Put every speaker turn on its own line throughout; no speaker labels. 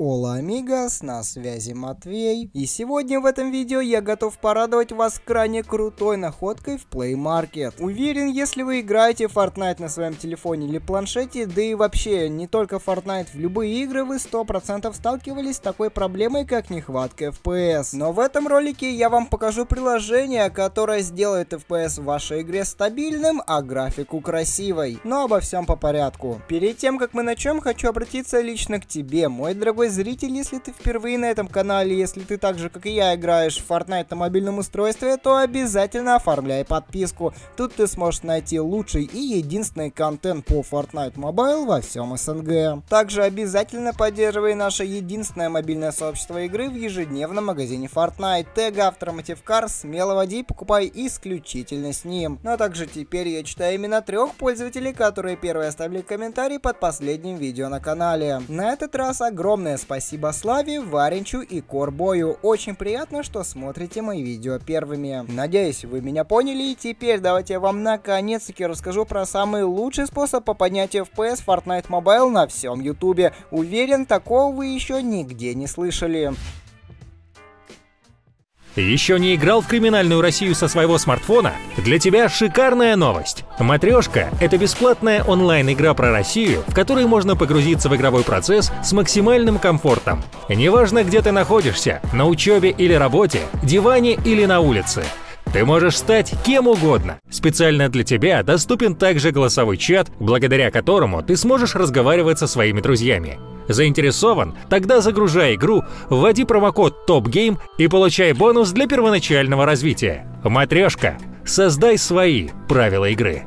Ола Амигас, на связи Матвей. И сегодня в этом видео я готов порадовать вас крайне крутой находкой в Play Market. Уверен, если вы играете в Fortnite на своем телефоне или планшете, да и вообще не только Fortnite, в любые игры вы 100% сталкивались с такой проблемой, как нехватка FPS. Но в этом ролике я вам покажу приложение, которое сделает FPS в вашей игре стабильным, а графику красивой. Но обо всем по порядку. Перед тем, как мы начнем, хочу обратиться лично к тебе, мой дорогой зритель, если ты впервые на этом канале, если ты так же, как и я, играешь в Fortnite на мобильном устройстве, то обязательно оформляй подписку. Тут ты сможешь найти лучший и единственный контент по Fortnite Mobile во всем СНГ. Также обязательно поддерживай наше единственное мобильное сообщество игры в ежедневном магазине Fortnite. Тег автора Мотивкар смело води, покупай исключительно с ним. Ну а также теперь я читаю именно трех пользователей, которые первые оставили комментарий под последним видео на канале. На этот раз огромное спасибо Славе, Варенчу и Корбою. Очень приятно, что смотрите мои видео первыми. Надеюсь, вы меня поняли. И теперь давайте я вам наконец-таки расскажу про самый лучший способ по поднятию FPS Fortnite Mobile на всем YouTube. Уверен, такого вы еще нигде не слышали.
Еще не играл в криминальную Россию со своего смартфона? Для тебя шикарная новость! «Матрешка» — это бесплатная онлайн-игра про Россию, в которой можно погрузиться в игровой процесс с максимальным комфортом. Неважно, где ты находишься — на учебе или работе, диване или на улице — ты можешь стать кем угодно. Специально для тебя доступен также голосовой чат, благодаря которому ты сможешь разговаривать со своими друзьями. Заинтересован? Тогда загружай игру, вводи промокод TOPGAME и получай бонус для первоначального развития. Матрешка, создай свои правила игры.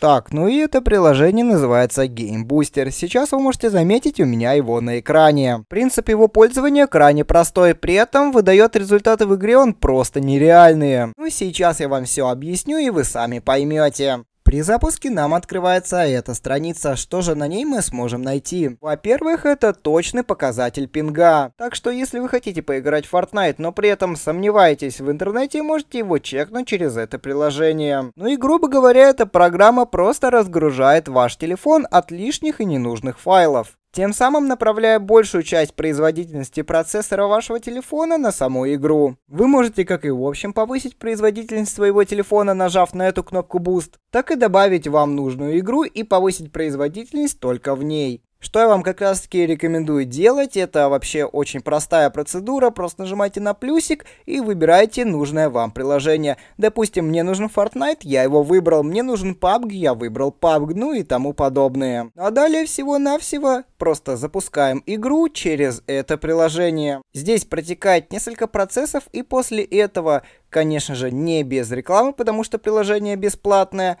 Так, ну и это приложение называется Game Booster. Сейчас вы можете заметить у меня его на экране. Принцип его пользования крайне простой, при этом выдает результаты в игре он просто нереальные. Ну сейчас я вам все объясню и вы сами поймете. При запуске нам открывается эта страница. Что же на ней мы сможем найти? Во-первых, это точный показатель пинга. Так что если вы хотите поиграть в Fortnite, но при этом сомневаетесь в интернете, можете его чекнуть через это приложение. Ну и грубо говоря, эта программа просто разгружает ваш телефон от лишних и ненужных файлов тем самым направляя большую часть производительности процессора вашего телефона на саму игру. Вы можете как и в общем повысить производительность своего телефона, нажав на эту кнопку Boost, так и добавить вам нужную игру и повысить производительность только в ней. Что я вам как раз таки рекомендую делать, это вообще очень простая процедура, просто нажимайте на плюсик и выбирайте нужное вам приложение. Допустим, мне нужен Fortnite, я его выбрал, мне нужен PUBG, я выбрал PUBG, ну и тому подобное. А далее всего-навсего просто запускаем игру через это приложение. Здесь протекает несколько процессов и после этого, конечно же, не без рекламы, потому что приложение бесплатное,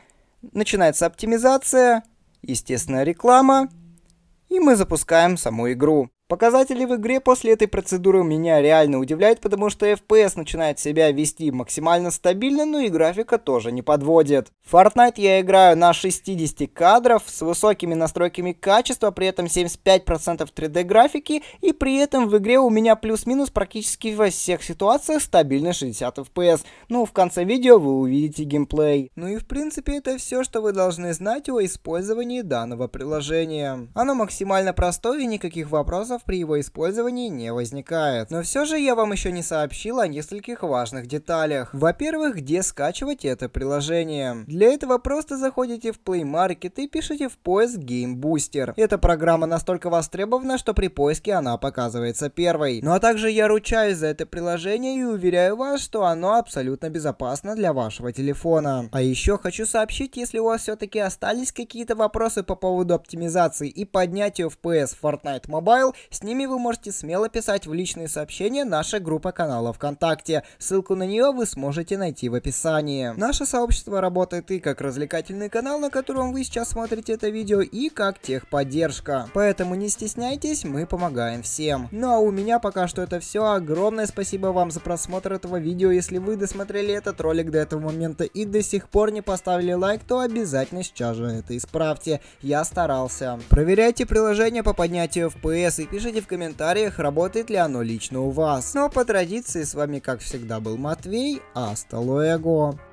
начинается оптимизация, естественно, реклама, и мы запускаем саму игру. Показатели в игре после этой процедуры меня реально удивляют, потому что FPS начинает себя вести максимально стабильно, но ну и графика тоже не подводит. В Fortnite я играю на 60 кадров с высокими настройками качества, при этом 75% 3D графики, и при этом в игре у меня плюс-минус практически во всех ситуациях стабильно 60 FPS. Ну, в конце видео вы увидите геймплей. Ну и в принципе это все, что вы должны знать о использовании данного приложения. Оно максимально простое и никаких вопросов нюансов при его использовании не возникает. Но все же я вам еще не сообщил о нескольких важных деталях. Во-первых, где скачивать это приложение. Для этого просто заходите в Play Market и пишите в поиск Game Booster. Эта программа настолько востребована, что при поиске она показывается первой. Ну а также я ручаюсь за это приложение и уверяю вас, что оно абсолютно безопасно для вашего телефона. А еще хочу сообщить, если у вас все-таки остались какие-то вопросы по поводу оптимизации и поднятию в PS Fortnite Mobile, с ними вы можете смело писать в личные сообщения наша группа канала ВКонтакте. Ссылку на нее вы сможете найти в описании. Наше сообщество работает и как развлекательный канал, на котором вы сейчас смотрите это видео, и как техподдержка. Поэтому не стесняйтесь, мы помогаем всем. Ну а у меня пока что это все. Огромное спасибо вам за просмотр этого видео. Если вы досмотрели этот ролик до этого момента и до сих пор не поставили лайк, то обязательно сейчас же это исправьте. Я старался. Проверяйте приложение по поднятию FPS и Пишите в комментариях, работает ли оно лично у вас. Ну а по традиции, с вами как всегда был Матвей, а Асталоэго.